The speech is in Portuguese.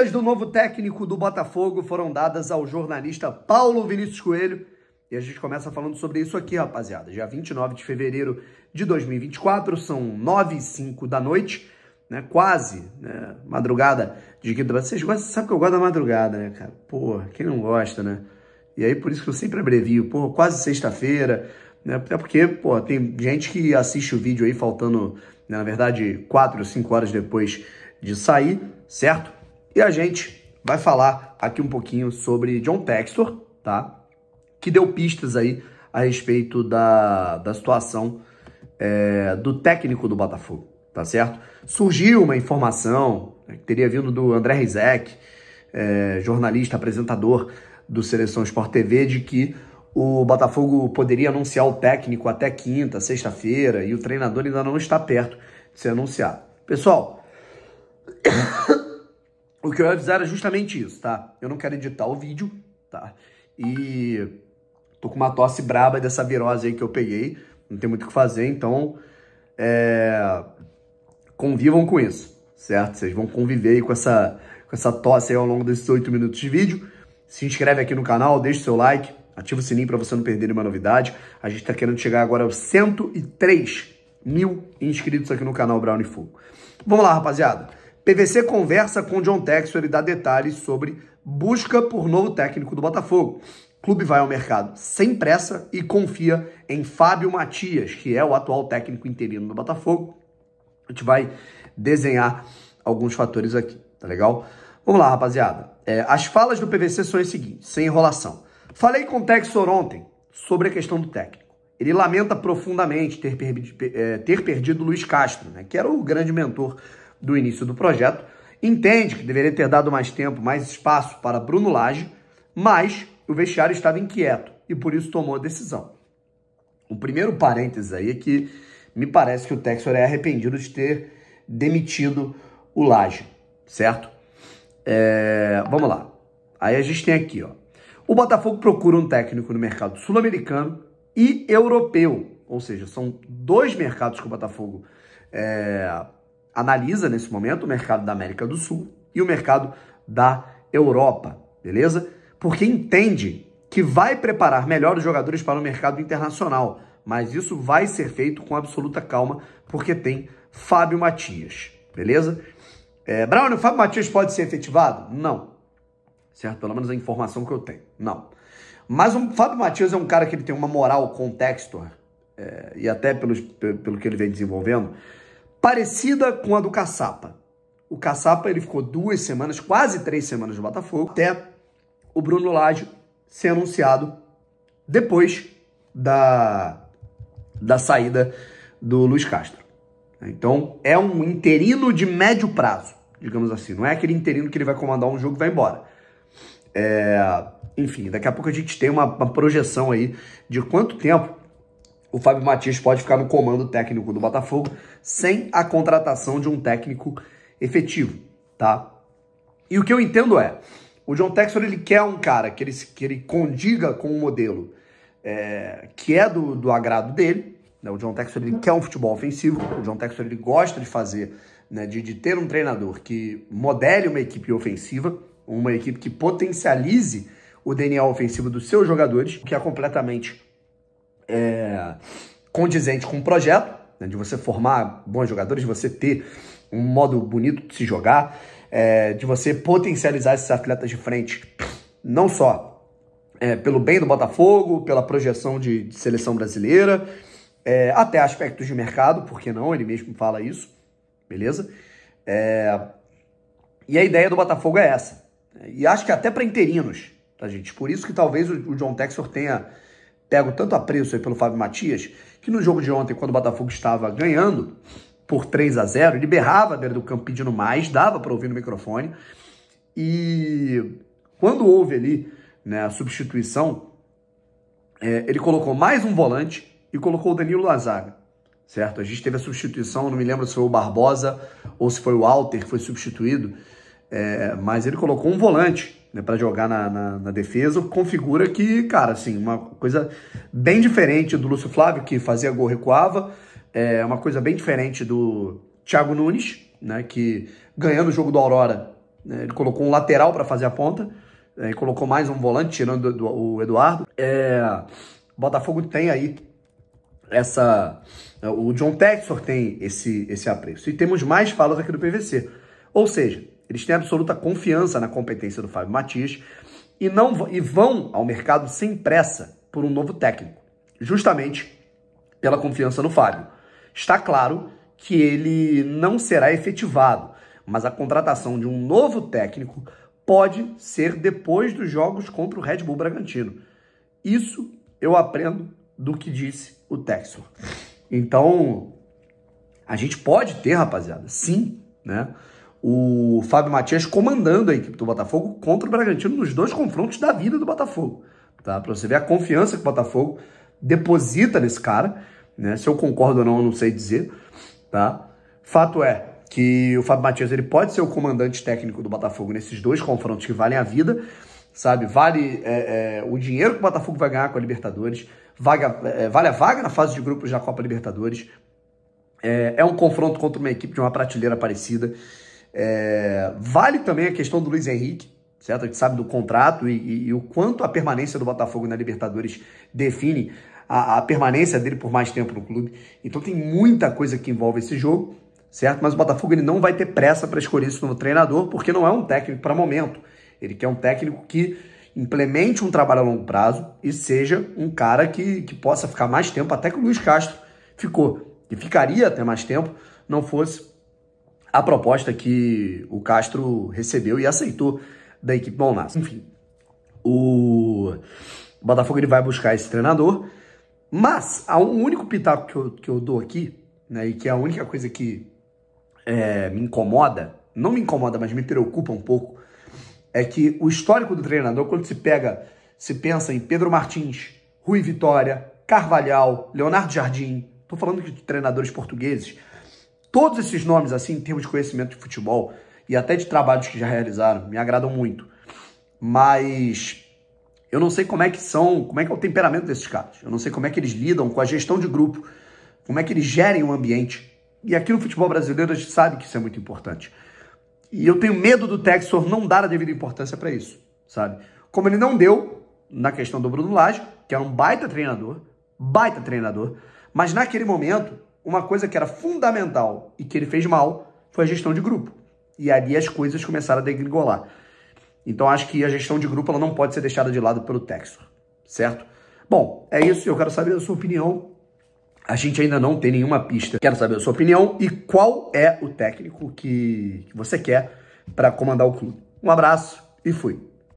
Dicas do novo técnico do Botafogo foram dadas ao jornalista Paulo Vinícius Coelho. E a gente começa falando sobre isso aqui, rapaziada. Dia 29 de fevereiro de 2024, são 9 e 05 da noite, né? Quase, né? Madrugada de quinta. Vocês gostam, sabe que eu gosto da madrugada, né, cara? Porra, quem não gosta, né? E aí por isso que eu sempre abrevio, porra, quase sexta-feira, né? Até porque, pô, tem gente que assiste o vídeo aí faltando, né, na verdade, 4 ou 5 horas depois de sair, certo? E a gente vai falar aqui um pouquinho sobre John Textor, tá? Que deu pistas aí a respeito da, da situação é, do técnico do Botafogo, tá certo? Surgiu uma informação né, que teria vindo do André Rizek, é, jornalista, apresentador do Seleção Sport TV, de que o Botafogo poderia anunciar o técnico até quinta, sexta-feira, e o treinador ainda não está perto de ser anunciado. Pessoal, o que eu ia avisar é justamente isso, tá? Eu não quero editar o vídeo, tá? E tô com uma tosse braba dessa virose aí que eu peguei. Não tem muito o que fazer, então é... convivam com isso, certo? Vocês vão conviver aí com essa, com essa tosse aí ao longo desses oito minutos de vídeo. Se inscreve aqui no canal, deixa o seu like, ativa o sininho para você não perder nenhuma novidade. A gente tá querendo chegar agora aos 103 mil inscritos aqui no canal Brown e Fogo. Vamos lá, rapaziada. PVC conversa com John Textor e dá detalhes sobre busca por novo técnico do Botafogo. Clube vai ao mercado sem pressa e confia em Fábio Matias, que é o atual técnico interino do Botafogo. A gente vai desenhar alguns fatores aqui, tá legal? Vamos lá, rapaziada. É, as falas do PVC são as seguintes, sem enrolação. Falei com o Texor ontem sobre a questão do técnico. Ele lamenta profundamente ter, perdido, é, ter perdido Luiz Castro, né, que era o grande mentor do início do projeto, entende que deveria ter dado mais tempo, mais espaço para Bruno Lage, mas o vestiário estava inquieto e por isso tomou a decisão. O primeiro parênteses aí é que me parece que o Texor é arrependido de ter demitido o Lage, certo? É, vamos lá. Aí a gente tem aqui, ó. O Botafogo procura um técnico no mercado sul-americano e europeu, ou seja, são dois mercados que o Botafogo é, analisa nesse momento o mercado da América do Sul e o mercado da Europa, beleza? Porque entende que vai preparar melhor os jogadores para o mercado internacional, mas isso vai ser feito com absoluta calma, porque tem Fábio Matias, beleza? É, o Fábio Matias pode ser efetivado? Não. Certo? Pelo menos a informação que eu tenho. Não. Mas o Fábio Matias é um cara que ele tem uma moral, contexto, é, e até pelos, pelo que ele vem desenvolvendo, parecida com a do Caçapa. O Caçapa ele ficou duas semanas, quase três semanas no Botafogo, até o Bruno Lage ser anunciado depois da, da saída do Luiz Castro. Então é um interino de médio prazo, digamos assim. Não é aquele interino que ele vai comandar um jogo e vai embora. É, enfim, daqui a pouco a gente tem uma, uma projeção aí de quanto tempo o Fábio Matias pode ficar no comando técnico do Botafogo sem a contratação de um técnico efetivo, tá? E o que eu entendo é, o John Textor ele quer um cara que ele, que ele condiga com o um modelo é, que é do, do agrado dele, né? o John Textor ele quer um futebol ofensivo, o John Textor ele gosta de fazer, né, de, de ter um treinador que modele uma equipe ofensiva, uma equipe que potencialize o DNA ofensivo dos seus jogadores, que é completamente é, condizente com o projeto, né, de você formar bons jogadores, de você ter um modo bonito de se jogar, é, de você potencializar esses atletas de frente, não só é, pelo bem do Botafogo, pela projeção de, de seleção brasileira, é, até aspectos de mercado, porque não? Ele mesmo fala isso, beleza? É, e a ideia do Botafogo é essa. Né? E acho que até para interinos, tá, gente? Por isso que talvez o, o John Texor tenha pego tanto apreço aí pelo Fábio Matias, que no jogo de ontem, quando o Botafogo estava ganhando por 3 a 0 ele berrava dentro do campo pedindo mais, dava para ouvir no microfone. E quando houve ali né, a substituição, é, ele colocou mais um volante e colocou o Danilo Lazaga, certo? A gente teve a substituição, não me lembro se foi o Barbosa ou se foi o Alter que foi substituído, é, mas ele colocou um volante né, para jogar na, na, na, defesa, configura que, cara, assim, uma coisa bem diferente do Lúcio Flávio, que fazia gol recuava, é uma coisa bem diferente do Thiago Nunes, né, que ganhando o jogo do Aurora, né, ele colocou um lateral para fazer a ponta, é, e colocou mais um volante, tirando do, do, o Eduardo. É, o Botafogo tem aí essa... O John Texor tem esse, esse apreço. E temos mais falas aqui do PVC. Ou seja, eles têm absoluta confiança na competência do Fábio Matias e, não, e vão ao mercado sem pressa por um novo técnico, justamente pela confiança no Fábio. Está claro que ele não será efetivado, mas a contratação de um novo técnico pode ser depois dos jogos contra o Red Bull Bragantino. Isso eu aprendo do que disse o Texor. Então, a gente pode ter, rapaziada, sim, né? o Fábio Matias comandando a equipe do Botafogo contra o Bragantino nos dois confrontos da vida do Botafogo. Tá? Para você ver a confiança que o Botafogo deposita nesse cara. Né? Se eu concordo ou não, eu não sei dizer. Tá? Fato é que o Fábio Matias ele pode ser o comandante técnico do Botafogo nesses dois confrontos que valem a vida. Sabe, vale é, é, o dinheiro que o Botafogo vai ganhar com a Libertadores, vaga, é, vale a vaga na fase de grupos da Copa Libertadores. é, é um confronto contra uma equipe de uma prateleira parecida. É, vale também a questão do Luiz Henrique, certo? A gente sabe do contrato e, e, e o quanto a permanência do Botafogo na Libertadores define a, a, permanência dele por mais tempo no clube. Então tem muita coisa que envolve esse jogo, certo? Mas o Botafogo ele não vai ter pressa para escolher esse novo treinador, porque não é um técnico para momento. Ele quer um técnico que implemente um trabalho a longo prazo e seja um cara que, que possa ficar mais tempo, até que o Luiz Castro ficou, e ficaria até mais tempo, não fosse a proposta que o Castro recebeu e aceitou da equipe Balnassa. Enfim, o Botafogo ele vai buscar esse treinador, mas há um único pitaco que eu, que eu dou aqui, né, e que é a única coisa que é, me incomoda, não me incomoda, mas me preocupa um pouco, é que o histórico do treinador, quando se pega, se pensa em Pedro Martins, Rui Vitória, Carvalhal, Leonardo Jardim, estou falando de treinadores portugueses, Todos esses nomes, assim, em termos de conhecimento de futebol e até de trabalhos que já realizaram, me agradam muito. Mas eu não sei como é que são, como é que é o temperamento desses caras. Eu não sei como é que eles lidam com a gestão de grupo, como é que eles gerem o ambiente. E aqui no futebol brasileiro a gente sabe que isso é muito importante. E eu tenho medo do Texor não dar a devida importância para isso, sabe? Como ele não deu na questão do Bruno Lage, que era um baita treinador, baita treinador, mas naquele momento uma coisa que era fundamental e que ele fez mal foi a gestão de grupo. E ali as coisas começaram a degringolar. Então acho que a gestão de grupo ela não pode ser deixada de lado pelo Textor, certo? Bom, é isso. Eu quero saber a sua opinião. A gente ainda não tem nenhuma pista. Quero saber a sua opinião e qual é o técnico que você quer para comandar o clube. Um abraço e fui.